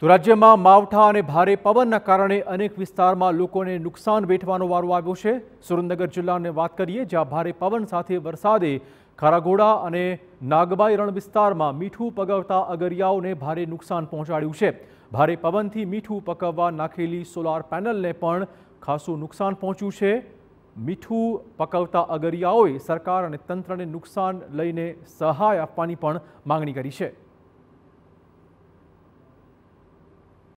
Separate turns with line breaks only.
તો રાજ્યમાં માવઠા અને ભારે પવનના કારણે અનેક વિસ્તારમાં લોકોને નુકસાન વેઠવાનો વારો આવ્યો છે સુરેન્દ્રનગર જિલ્લાને વાત કરીએ જ્યાં ભારે પવન સાથે વરસાદે ખારાઘોડા અને નાગબાઈ રણ વિસ્તારમાં મીઠું પગવતા અગરિયાઓને ભારે નુકસાન પહોંચાડ્યું છે ભારે પવનથી મીઠું પકવવા નાખેલી સોલાર પેનલને પણ ખાસું નુકસાન પહોંચ્યું છે મીઠું પકવતા અગરિયાઓએ સરકાર અને તંત્રને નુકસાન લઈને સહાય આપવાની પણ માંગણી કરી છે